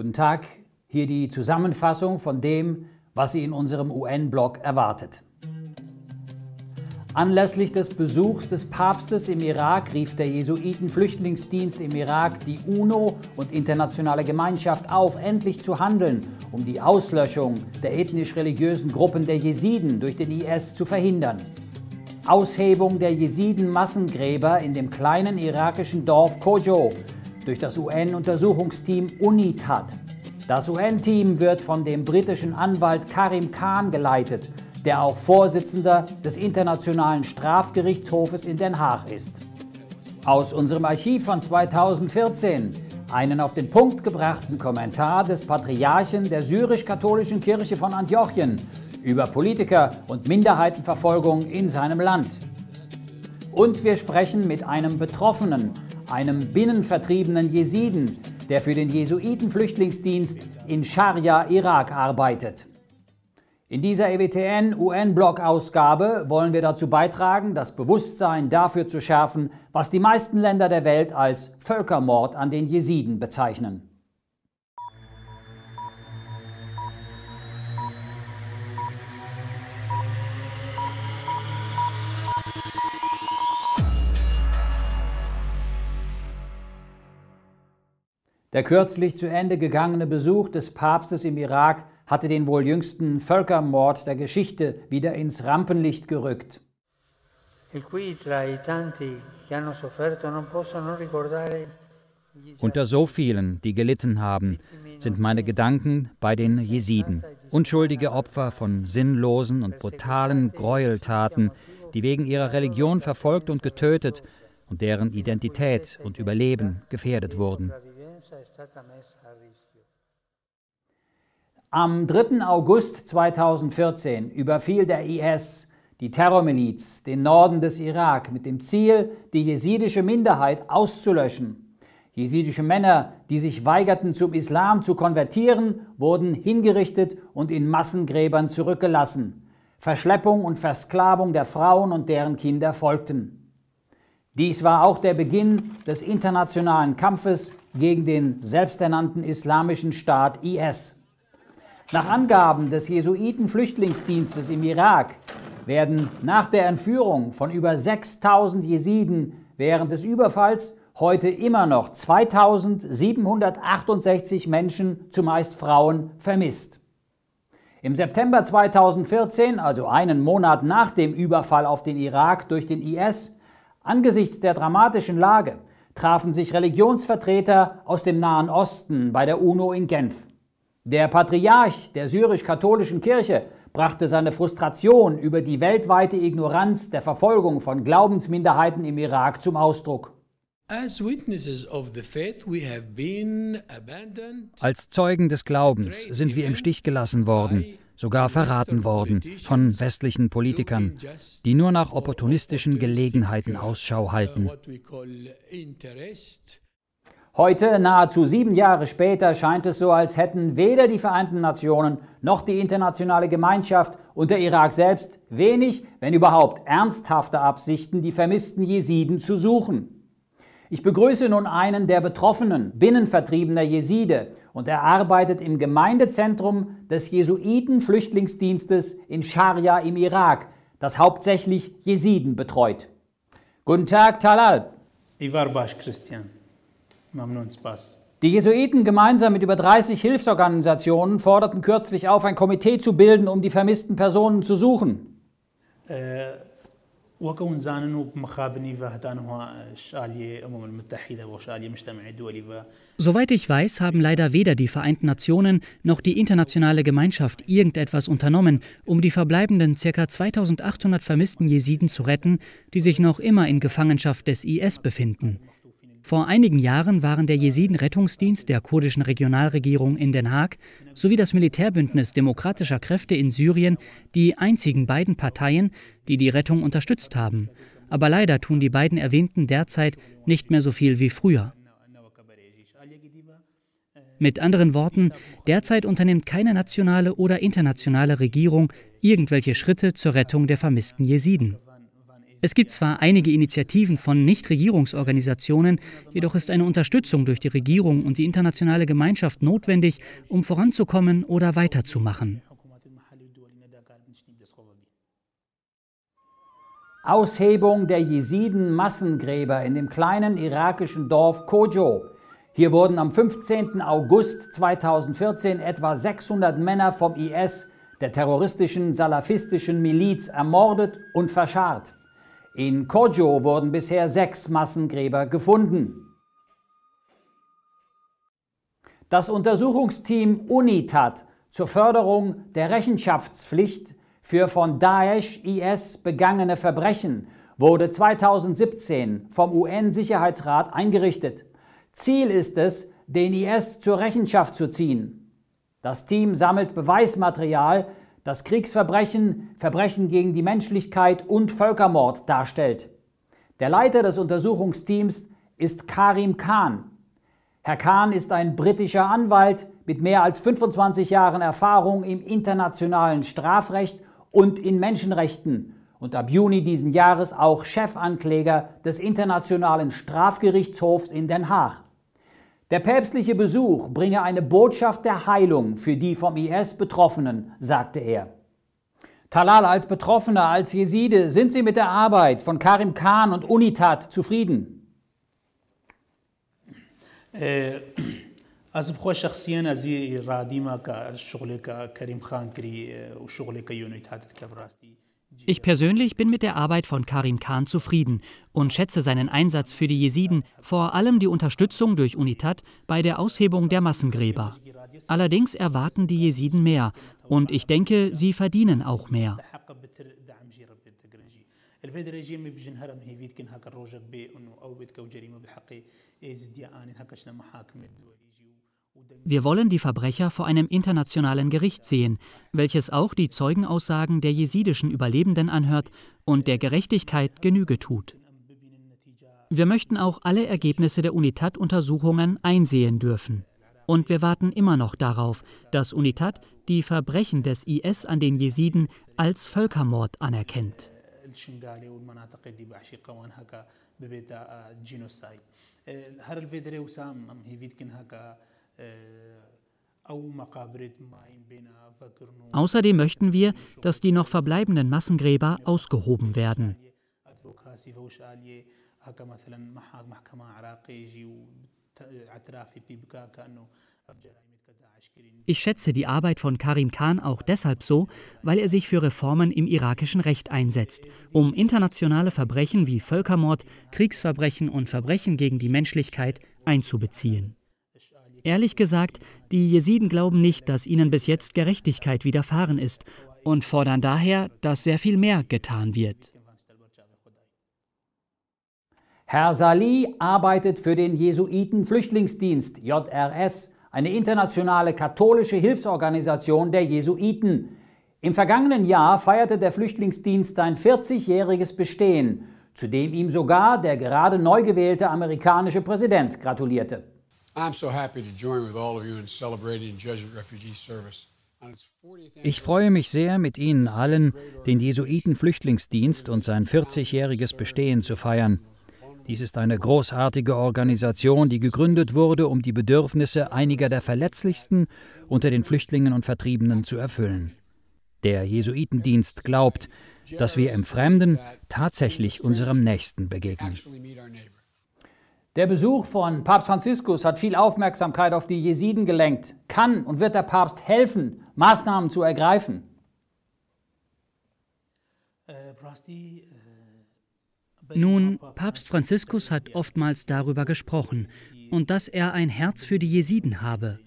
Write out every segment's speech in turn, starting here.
Guten Tag, hier die Zusammenfassung von dem, was Sie in unserem UN-Blog erwartet. Anlässlich des Besuchs des Papstes im Irak rief der Jesuitenflüchtlingsdienst im Irak die UNO und internationale Gemeinschaft auf, endlich zu handeln, um die Auslöschung der ethnisch-religiösen Gruppen der Jesiden durch den IS zu verhindern. Aushebung der Jesiden-Massengräber in dem kleinen irakischen Dorf Kojo durch das UN-Untersuchungsteam UNITAD. Das UN-Team wird von dem britischen Anwalt Karim Khan geleitet, der auch Vorsitzender des Internationalen Strafgerichtshofes in Den Haag ist. Aus unserem Archiv von 2014 einen auf den Punkt gebrachten Kommentar des Patriarchen der syrisch-katholischen Kirche von Antiochien über Politiker und Minderheitenverfolgung in seinem Land. Und wir sprechen mit einem Betroffenen einem binnenvertriebenen Jesiden, der für den Jesuitenflüchtlingsdienst in Scharia, Irak arbeitet. In dieser EWTN-UN-Blog-Ausgabe wollen wir dazu beitragen, das Bewusstsein dafür zu schärfen, was die meisten Länder der Welt als Völkermord an den Jesiden bezeichnen. Der kürzlich zu Ende gegangene Besuch des Papstes im Irak hatte den wohl jüngsten Völkermord der Geschichte wieder ins Rampenlicht gerückt. E Unter so vielen, die gelitten haben, sind meine Gedanken bei den Jesiden, unschuldige Opfer von sinnlosen und brutalen Gräueltaten, die wegen ihrer Religion verfolgt und getötet und deren Identität und Überleben gefährdet wurden. Am 3. August 2014 überfiel der IS die Terrormiliz den Norden des Irak mit dem Ziel, die jesidische Minderheit auszulöschen. Jesidische Männer, die sich weigerten, zum Islam zu konvertieren, wurden hingerichtet und in Massengräbern zurückgelassen. Verschleppung und Versklavung der Frauen und deren Kinder folgten. Dies war auch der Beginn des internationalen Kampfes gegen den selbsternannten Islamischen Staat IS. Nach Angaben des Jesuiten-Flüchtlingsdienstes im Irak werden nach der Entführung von über 6000 Jesiden während des Überfalls heute immer noch 2768 Menschen, zumeist Frauen, vermisst. Im September 2014, also einen Monat nach dem Überfall auf den Irak durch den IS, angesichts der dramatischen Lage trafen sich Religionsvertreter aus dem Nahen Osten bei der UNO in Genf. Der Patriarch der syrisch-katholischen Kirche brachte seine Frustration über die weltweite Ignoranz der Verfolgung von Glaubensminderheiten im Irak zum Ausdruck. Als Zeugen des Glaubens sind wir im Stich gelassen worden sogar verraten worden von westlichen Politikern, die nur nach opportunistischen Gelegenheiten Ausschau halten. Heute, nahezu sieben Jahre später, scheint es so, als hätten weder die Vereinten Nationen noch die internationale Gemeinschaft und der Irak selbst wenig, wenn überhaupt ernsthafte Absichten, die vermissten Jesiden zu suchen. Ich begrüße nun einen der Betroffenen, Binnenvertriebener Jeside, und er arbeitet im Gemeindezentrum des Jesuitenflüchtlingsdienstes in Scharia im Irak, das hauptsächlich Jesiden betreut. Guten Tag, Talal. Ich war Basch, Christian. Mamnun Spaß. Die Jesuiten gemeinsam mit über 30 Hilfsorganisationen forderten kürzlich auf, ein Komitee zu bilden, um die vermissten Personen zu suchen. Äh, وكون زانن مخابني Soweit ich weiß, haben leider weder die Vereinten Nationen noch die internationale Gemeinschaft irgendetwas unternommen, um die verbleibenden ca. 2800 vermissten Jesiden zu retten, die sich noch immer in Gefangenschaft des IS befinden. Vor einigen Jahren waren der Jesiden-Rettungsdienst der kurdischen Regionalregierung in Den Haag sowie das Militärbündnis demokratischer Kräfte in Syrien die einzigen beiden Parteien, die die Rettung unterstützt haben. Aber leider tun die beiden erwähnten derzeit nicht mehr so viel wie früher. Mit anderen Worten, derzeit unternimmt keine nationale oder internationale Regierung irgendwelche Schritte zur Rettung der vermissten Jesiden. Es gibt zwar einige Initiativen von Nichtregierungsorganisationen, jedoch ist eine Unterstützung durch die Regierung und die internationale Gemeinschaft notwendig, um voranzukommen oder weiterzumachen. Aushebung der Jesiden Massengräber in dem kleinen irakischen Dorf Kojo. Hier wurden am 15. August 2014 etwa 600 Männer vom IS, der terroristischen salafistischen Miliz, ermordet und verscharrt. In Kojo wurden bisher sechs Massengräber gefunden. Das Untersuchungsteam UNITAT zur Förderung der Rechenschaftspflicht für von Daesh IS begangene Verbrechen wurde 2017 vom UN-Sicherheitsrat eingerichtet. Ziel ist es, den IS zur Rechenschaft zu ziehen. Das Team sammelt Beweismaterial das Kriegsverbrechen, Verbrechen gegen die Menschlichkeit und Völkermord darstellt. Der Leiter des Untersuchungsteams ist Karim Khan. Herr Khan ist ein britischer Anwalt mit mehr als 25 Jahren Erfahrung im internationalen Strafrecht und in Menschenrechten und ab Juni diesen Jahres auch Chefankläger des Internationalen Strafgerichtshofs in Den Haag. Der päpstliche Besuch bringe eine Botschaft der Heilung für die vom IS Betroffenen, sagte er. Talal als Betroffener, als Jeside, sind Sie mit der Arbeit von Karim Khan und UNITAT zufrieden? از خو شخصيا از راديما كشغلك كريم خان كري وشغلك يونيت هاتت كبراستي ich persönlich bin mit der Arbeit von Karim Khan zufrieden und schätze seinen Einsatz für die Jesiden, vor allem die Unterstützung durch UNITAD bei der Aushebung der Massengräber. Allerdings erwarten die Jesiden mehr und ich denke, sie verdienen auch mehr. Wir wollen die Verbrecher vor einem internationalen Gericht sehen, welches auch die Zeugenaussagen der jesidischen Überlebenden anhört und der Gerechtigkeit Genüge tut. Wir möchten auch alle Ergebnisse der UNITAT-Untersuchungen einsehen dürfen. Und wir warten immer noch darauf, dass UNITAT die Verbrechen des IS an den Jesiden als Völkermord anerkennt. Äh, äh, Außerdem möchten wir, dass die noch verbleibenden Massengräber ausgehoben werden. Ich schätze die Arbeit von Karim Khan auch deshalb so, weil er sich für Reformen im irakischen Recht einsetzt, um internationale Verbrechen wie Völkermord, Kriegsverbrechen und Verbrechen gegen die Menschlichkeit einzubeziehen. Ehrlich gesagt, die Jesiden glauben nicht, dass ihnen bis jetzt Gerechtigkeit widerfahren ist und fordern daher, dass sehr viel mehr getan wird. Herr Salih arbeitet für den Jesuiten-Flüchtlingsdienst JRS, eine internationale katholische Hilfsorganisation der Jesuiten. Im vergangenen Jahr feierte der Flüchtlingsdienst sein 40-jähriges Bestehen, zu dem ihm sogar der gerade neu gewählte amerikanische Präsident gratulierte. Ich freue mich sehr, mit Ihnen allen den Jesuitenflüchtlingsdienst und sein 40-jähriges Bestehen zu feiern. Dies ist eine großartige Organisation, die gegründet wurde, um die Bedürfnisse einiger der Verletzlichsten unter den Flüchtlingen und Vertriebenen zu erfüllen. Der Jesuitendienst glaubt, dass wir im Fremden tatsächlich unserem Nächsten begegnen. Der Besuch von Papst Franziskus hat viel Aufmerksamkeit auf die Jesiden gelenkt. Kann und wird der Papst helfen, Maßnahmen zu ergreifen? Nun, Papst Franziskus hat oftmals darüber gesprochen und dass er ein Herz für die Jesiden habe.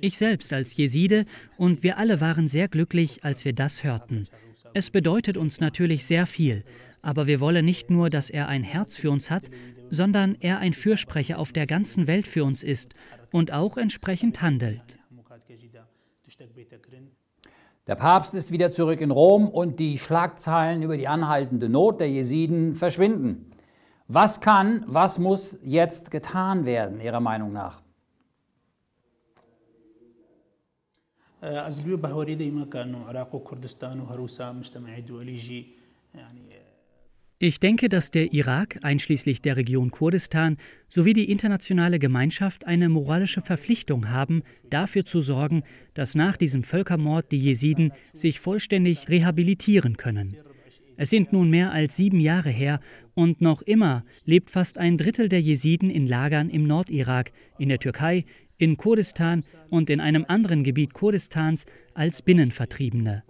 Ich selbst als Jeside und wir alle waren sehr glücklich, als wir das hörten. Es bedeutet uns natürlich sehr viel aber wir wollen nicht nur, dass er ein Herz für uns hat, sondern er ein Fürsprecher auf der ganzen Welt für uns ist und auch entsprechend handelt. Der Papst ist wieder zurück in Rom und die Schlagzeilen über die anhaltende Not der Jesiden verschwinden. Was kann, was muss jetzt getan werden, Ihrer Meinung nach? Äh, also, ich denke, dass der Irak einschließlich der Region Kurdistan sowie die internationale Gemeinschaft eine moralische Verpflichtung haben, dafür zu sorgen, dass nach diesem Völkermord die Jesiden sich vollständig rehabilitieren können. Es sind nun mehr als sieben Jahre her und noch immer lebt fast ein Drittel der Jesiden in Lagern im Nordirak, in der Türkei, in Kurdistan und in einem anderen Gebiet Kurdistans als Binnenvertriebene.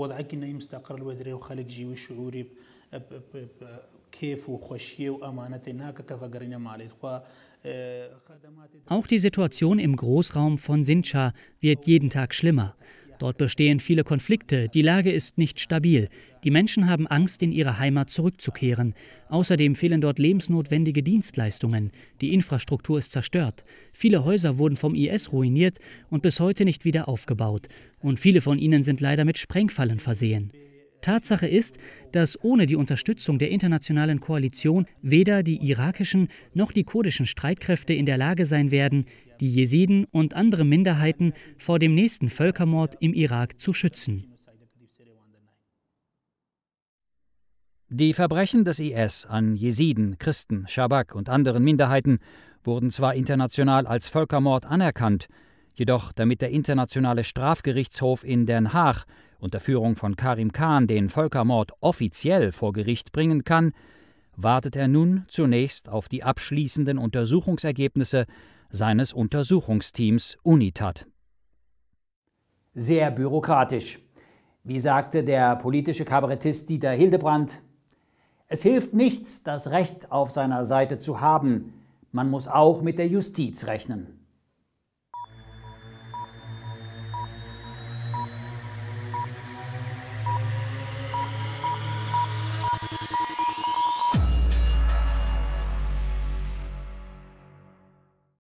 وەڵعکیە مستەقل وەدرێ و خەلک جیوی شعوری Auch die Situation im Großraum von Sincha wird jeden Tag schlimmer. Dort bestehen viele Konflikte, die Lage ist nicht stabil, die Menschen haben Angst, in ihre Heimat zurückzukehren. Außerdem fehlen dort lebensnotwendige Dienstleistungen, die Infrastruktur ist zerstört, viele Häuser wurden vom IS ruiniert und bis heute nicht wieder aufgebaut, und viele von ihnen sind leider mit Sprengfallen versehen. Tatsache ist, dass ohne die Unterstützung der internationalen Koalition weder die irakischen noch die kurdischen Streitkräfte in der Lage sein werden, die Jesiden und andere Minderheiten vor dem nächsten Völkermord im Irak zu schützen. Die Verbrechen des IS an Jesiden, Christen, Schabak und anderen Minderheiten wurden zwar international als Völkermord anerkannt, jedoch damit der Internationale Strafgerichtshof in Den Haag unter Führung von Karim Khan den Völkermord offiziell vor Gericht bringen kann, wartet er nun zunächst auf die abschließenden Untersuchungsergebnisse seines Untersuchungsteams UNITAT. Sehr bürokratisch. Wie sagte der politische Kabarettist Dieter Hildebrandt, es hilft nichts, das Recht auf seiner Seite zu haben, man muss auch mit der Justiz rechnen.